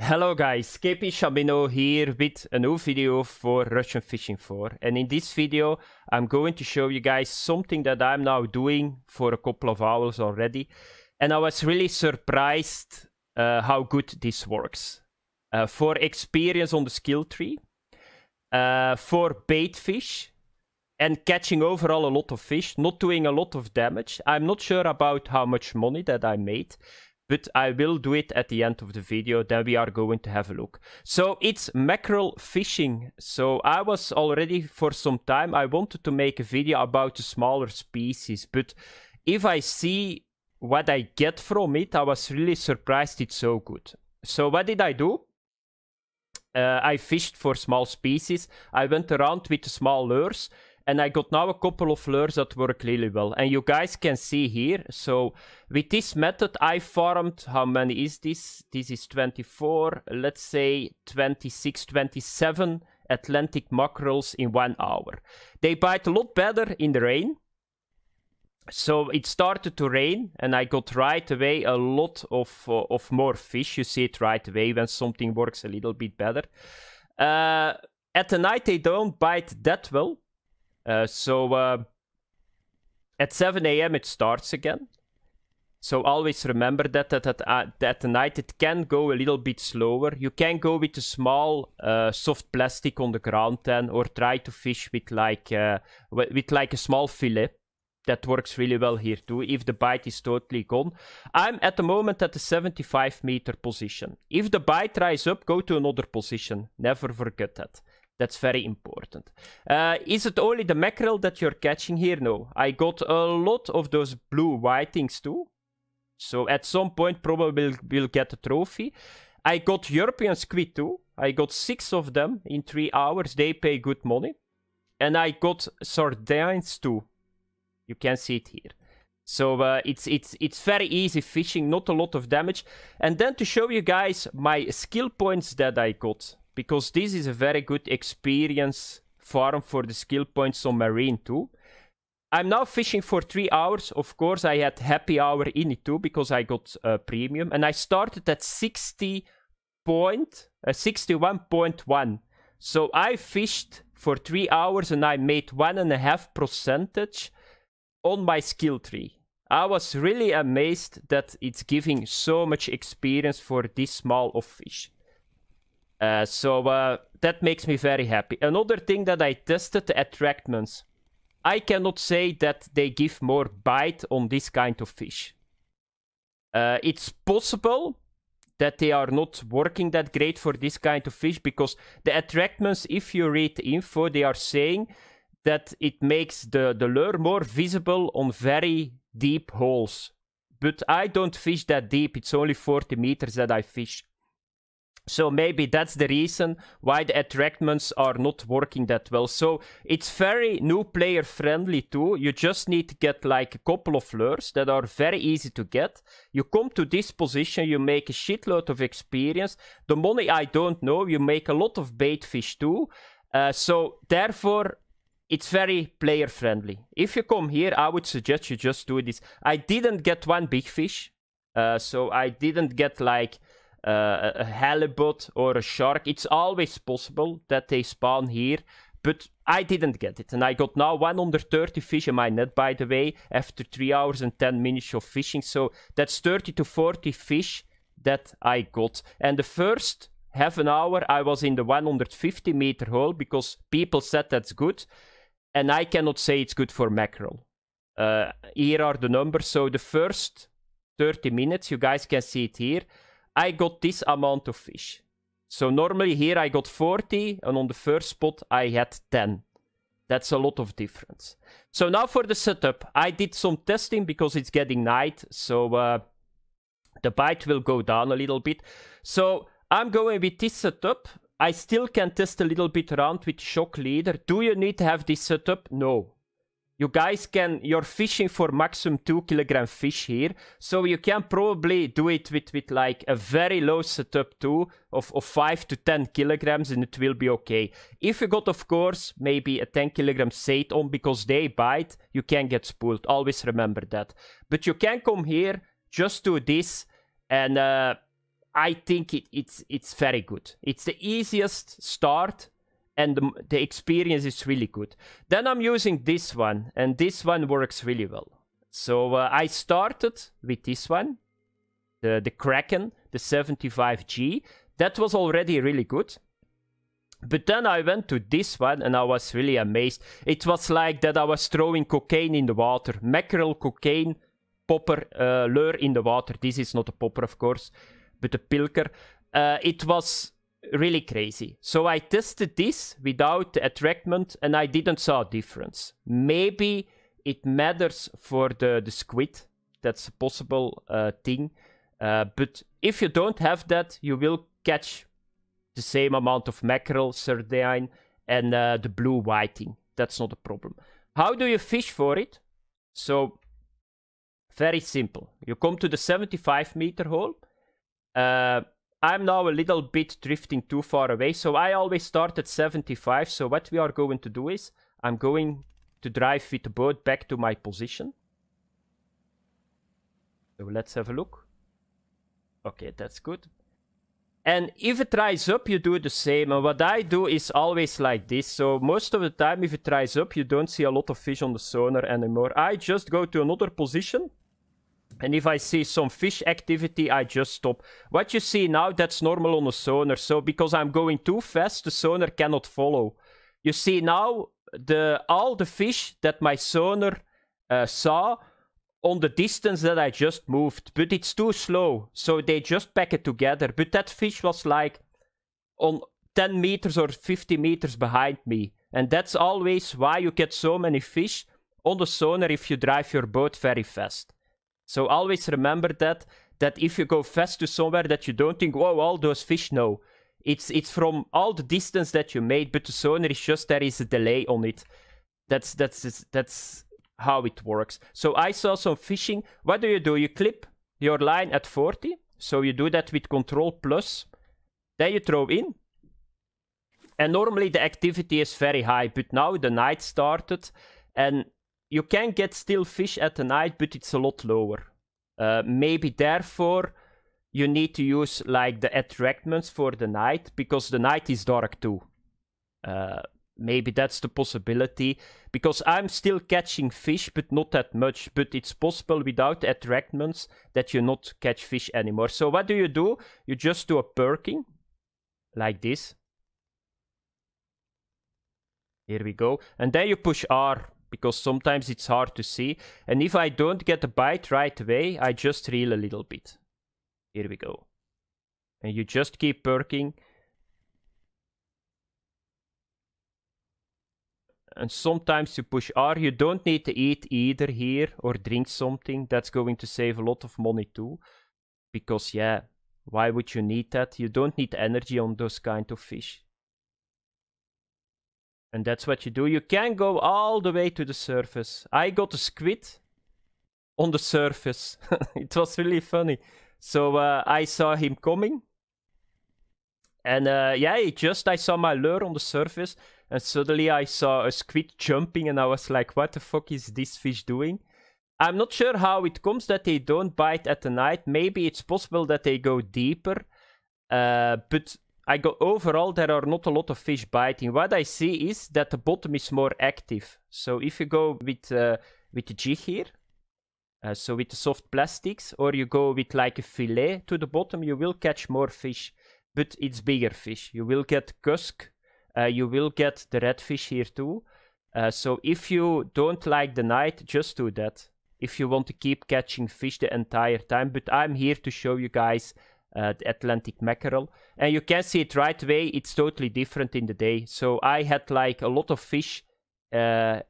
Hello guys, KP Shabino here with a new video for Russian Fishing 4 and in this video I'm going to show you guys something that I'm now doing for a couple of hours already and I was really surprised uh, how good this works. Uh, for experience on the skill tree, uh, for bait fish and catching overall a lot of fish, not doing a lot of damage. I'm not sure about how much money that I made but I will do it at the end of the video. Then we are going to have a look. So it's mackerel fishing. So I was already for some time, I wanted to make a video about the smaller species. But if I see what I get from it, I was really surprised it's so good. So what did I do? Uh, I fished for small species. I went around with small lures and I got now a couple of lures that work really well. And you guys can see here. So with this method, I farmed, how many is this? This is 24, let's say 26, 27 Atlantic mackerels in one hour. They bite a lot better in the rain. So it started to rain, and I got right away a lot of uh, of more fish. You see it right away when something works a little bit better. Uh, at the night they don't bite that well, uh, so uh, at 7 a.m. it starts again. So always remember that that at, uh, that night it can go a little bit slower. You can go with a small uh, soft plastic on the ground then, or try to fish with like uh, with like a small fillet. That works really well here too. If the bite is totally gone, I'm at the moment at the 75 meter position. If the bite dries up, go to another position. Never forget that. That's very important. Uh, is it only the mackerel that you're catching here? No. I got a lot of those blue whitings too. So at some point probably we'll, we'll get a trophy. I got European squid too. I got six of them in three hours. They pay good money. And I got sardines too. You can see it here. So uh, it's it's it's very easy fishing, not a lot of damage. And then to show you guys my skill points that I got because this is a very good experience farm for the skill points on Marine too. I'm now fishing for three hours. Of course, I had happy hour in it too because I got a uh, premium, and I started at 60 point, uh, 61.1. So I fished for three hours and I made one and a half percentage on my skill tree. I was really amazed that it's giving so much experience for this small of fish. Uh, so uh, that makes me very happy. Another thing that I tested, the attractments. I cannot say that they give more bite on this kind of fish. Uh, it's possible that they are not working that great for this kind of fish because the attractments, if you read info, they are saying that it makes the, the lure more visible on very deep holes. But I don't fish that deep, it's only 40 meters that I fish. So maybe that's the reason why the attractments are not working that well. So it's very new player friendly too. You just need to get like a couple of lures that are very easy to get. You come to this position, you make a shitload of experience. The money I don't know, you make a lot of bait fish too. Uh, so therefore, it's very player friendly. If you come here, I would suggest you just do this. I didn't get one big fish. Uh, so I didn't get like uh, a halibut or a shark. It's always possible that they spawn here, but I didn't get it. And I got now 130 fish in my net, by the way, after 3 hours and 10 minutes of fishing. So that's 30 to 40 fish that I got. And the first half an hour, I was in the 150 meter hole because people said that's good. And I cannot say it's good for mackerel. Uh, here are the numbers. So the first 30 minutes, you guys can see it here. I got this amount of fish. So normally here I got 40, and on the first spot I had 10. That's a lot of difference. So now for the setup. I did some testing because it's getting night, so uh, the bite will go down a little bit. So I'm going with this setup. I still can test a little bit around with shock leader. Do you need to have this setup? No you guys can, you're fishing for maximum 2 kilogram fish here. So you can probably do it with, with like a very low setup too of, of 5 to 10 kilograms and it will be okay. If you got, of course, maybe a 10 kilogram sate on because they bite, you can get spooled. Always remember that. But you can come here, just do this and... Uh, I think it, it's it's very good. It's the easiest start and the, the experience is really good. Then I'm using this one, and this one works really well. So uh, I started with this one, the, the Kraken, the 75G. That was already really good. But then I went to this one and I was really amazed. It was like that I was throwing cocaine in the water. Mackerel, cocaine, popper, uh, lure in the water. This is not a popper, of course, but a pilker. Uh, it was really crazy. So I tested this without attractment and I didn't saw a difference. Maybe it matters for the, the squid. That's a possible uh, thing. Uh, but if you don't have that, you will catch the same amount of mackerel, sardine, and uh, the blue whiting. That's not a problem. How do you fish for it? So, very simple. You come to the 75 meter hole. Uh, I'm now a little bit drifting too far away, so I always start at 75. So what we are going to do is, I'm going to drive with the boat back to my position. So let's have a look. Okay, that's good. And if it dries up, you do the same. And what I do is always like this. So most of the time, if it dries up, you don't see a lot of fish on the sonar anymore. I just go to another position and if I see some fish activity, I just stop. What you see now, that's normal on a sonar. So because I'm going too fast, the sonar cannot follow. You see now the all the fish that my sonar uh, saw on the distance that I just moved. But it's too slow. So they just pack it together. But that fish was like on 10 meters or 50 meters behind me. And that's always why you get so many fish on the sonar if you drive your boat very fast. So always remember that that if you go fast to somewhere that you don't think, wow, all those fish know. It's it's from all the distance that you made, but the sonar is just there is a delay on it. That's that's that's how it works. So I saw some fishing. What do you do? You clip your line at 40. So you do that with control plus. Then you throw in. And normally the activity is very high, but now the night started and you can get still fish at the night, but it's a lot lower. Uh, maybe therefore you need to use like the attractments for the night because the night is dark too. Uh, maybe that's the possibility because I'm still catching fish, but not that much. But it's possible without attractments that you not catch fish anymore. So what do you do? You just do a perking like this. Here we go. And then you push R because sometimes it's hard to see. And if I don't get a bite right away, I just reel a little bit. Here we go. And you just keep perking. And sometimes you push R. You don't need to eat either here or drink something. That's going to save a lot of money too. Because yeah, why would you need that? You don't need energy on those kind of fish. And that's what you do. You can go all the way to the surface. I got a squid on the surface. it was really funny. So uh, I saw him coming. And uh, yeah, just I saw my lure on the surface. And suddenly I saw a squid jumping. And I was like, what the fuck is this fish doing? I'm not sure how it comes that they don't bite at the night. Maybe it's possible that they go deeper. Uh, but I go overall, there are not a lot of fish biting. What I see is that the bottom is more active. So if you go with, uh, with the jig here, uh, so with the soft plastics, or you go with like a fillet to the bottom, you will catch more fish, but it's bigger fish. You will get cusk, uh, you will get the redfish here too. Uh, so if you don't like the night, just do that. If you want to keep catching fish the entire time, but I'm here to show you guys uh, the Atlantic mackerel. And you can see it right away, it's totally different in the day. So I had like a lot of fish uh,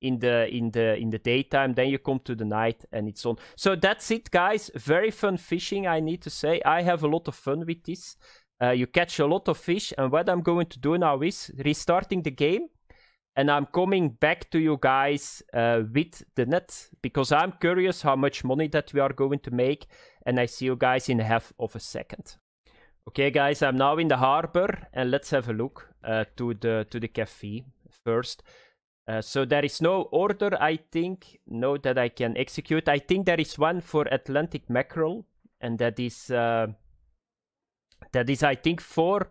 in the in the in the daytime then you come to the night and it's on so that's it guys very fun fishing i need to say i have a lot of fun with this uh, you catch a lot of fish and what i'm going to do now is restarting the game and I'm coming back to you guys uh, with the net because I'm curious how much money that we are going to make and I see you guys in half of a second. Okay guys, I'm now in the harbor and let's have a look uh, to the to the cafe first. Uh, so there is no order, I think, no, that I can execute. I think there is one for Atlantic mackerel, and that is uh, that is, I think, four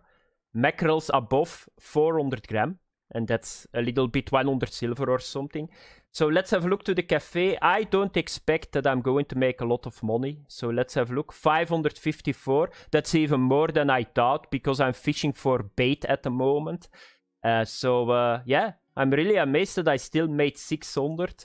mackerels above 400 gram and that's a little bit 100 silver or something. So let's have a look to the cafe. I don't expect that I'm going to make a lot of money. So let's have a look. 554. That's even more than I thought because I'm fishing for bait at the moment. Uh, so uh, yeah, I'm really amazed that I still made 600.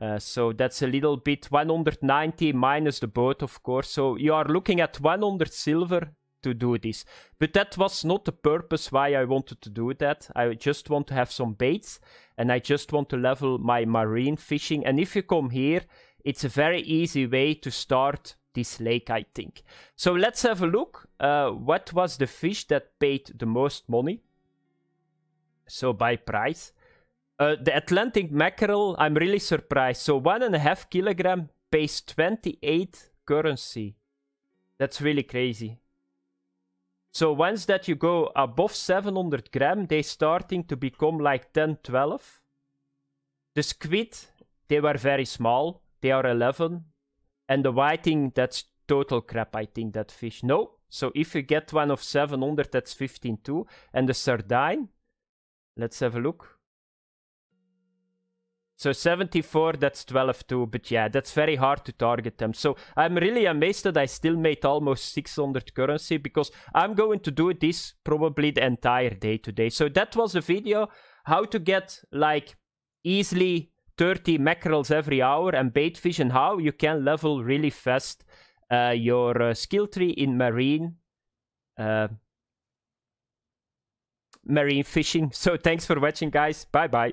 Uh, so that's a little bit 190 minus the boat, of course. So you are looking at 100 silver to do this. But that was not the purpose why I wanted to do that. I just want to have some baits and I just want to level my marine fishing. And if you come here, it's a very easy way to start this lake, I think. So let's have a look. Uh, what was the fish that paid the most money? So by price. Uh, the Atlantic mackerel, I'm really surprised. So one and a half kilogram pays 28 currency. That's really crazy. So once that you go above 700 gram, they starting to become like 10, 12. The squid, they were very small. They are 11. And the whiting, that's total crap, I think, that fish. No. So if you get one of 700, that's 15 too. And the sardine, let's have a look. So 74, that's 12 too, but yeah, that's very hard to target them. So I'm really amazed that I still made almost 600 currency because I'm going to do this probably the entire day today. So that was the video, how to get like easily 30 mackerels every hour and bait fish and how you can level really fast uh, your uh, skill tree in marine. Uh, marine fishing. So thanks for watching guys. Bye bye.